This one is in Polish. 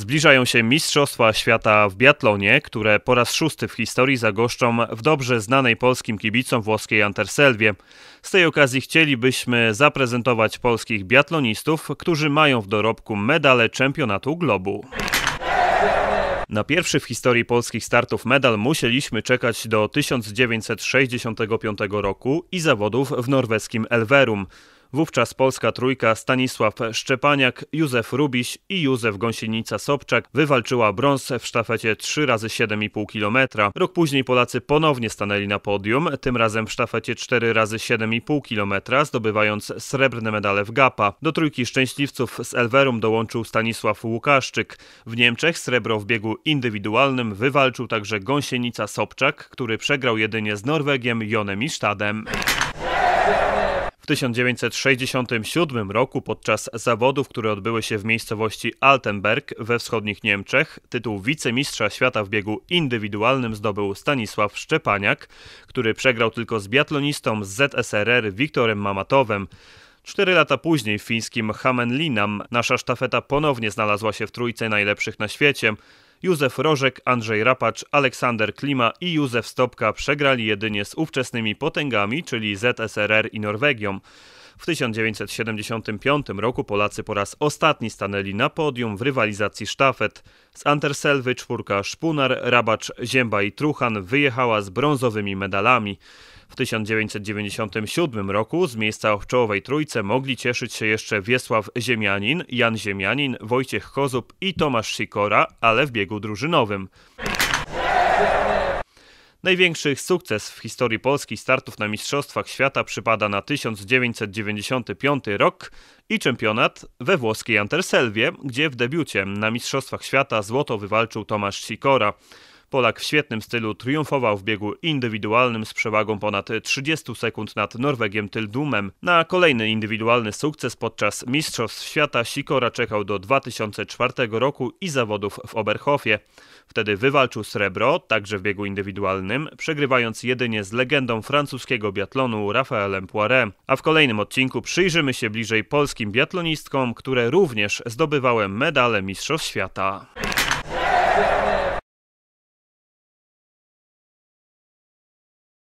Zbliżają się Mistrzostwa Świata w biatlonie, które po raz szósty w historii zagoszczą w dobrze znanej polskim kibicom włoskiej Anterselwie. Z tej okazji chcielibyśmy zaprezentować polskich biatlonistów, którzy mają w dorobku medale Czempionatu Globu. Na pierwszy w historii polskich startów medal musieliśmy czekać do 1965 roku i zawodów w norweskim Elverum. Wówczas polska trójka Stanisław Szczepaniak, Józef Rubiś i Józef Gąsienica-Sobczak wywalczyła brąz w sztafecie 3 razy 7,5 km. Rok później Polacy ponownie stanęli na podium, tym razem w sztafecie 4 razy 7,5 km, zdobywając srebrne medale w Gapa. Do trójki szczęśliwców z Elverum dołączył Stanisław Łukaszczyk. W Niemczech srebro w biegu indywidualnym wywalczył także Gąsienica-Sobczak, który przegrał jedynie z Norwegiem Jonem Isztadem. W 1967 roku podczas zawodów, które odbyły się w miejscowości Altenberg we wschodnich Niemczech, tytuł wicemistrza świata w biegu indywidualnym zdobył Stanisław Szczepaniak, który przegrał tylko z biatlonistą z ZSRR Wiktorem Mamatowem. Cztery lata później w fińskim Hamenlinam nasza sztafeta ponownie znalazła się w trójce najlepszych na świecie. Józef Rożek, Andrzej Rapacz, Aleksander Klima i Józef Stopka przegrali jedynie z ówczesnymi potęgami, czyli ZSRR i Norwegią. W 1975 roku Polacy po raz ostatni stanęli na podium w rywalizacji sztafet. Z Anterselwy czwórka Szpunar, Rabacz, Zięba i Truchan wyjechała z brązowymi medalami. W 1997 roku z miejsca w czołowej trójce mogli cieszyć się jeszcze Wiesław Ziemianin, Jan Ziemianin, Wojciech Kozub i Tomasz Sikora, ale w biegu drużynowym. Największy sukces w historii Polski startów na Mistrzostwach Świata przypada na 1995 rok i czempionat we włoskiej Anterselwie, gdzie w debiucie na Mistrzostwach Świata złoto wywalczył Tomasz Sikora. Polak w świetnym stylu triumfował w biegu indywidualnym z przewagą ponad 30 sekund nad Norwegiem Tyldumem. Na kolejny indywidualny sukces podczas Mistrzostw Świata Sikora czekał do 2004 roku i zawodów w Oberhofie. Wtedy wywalczył srebro, także w biegu indywidualnym, przegrywając jedynie z legendą francuskiego biatlonu Rafaelem Poiré. A w kolejnym odcinku przyjrzymy się bliżej polskim biatlonistkom, które również zdobywały medale Mistrzostw Świata.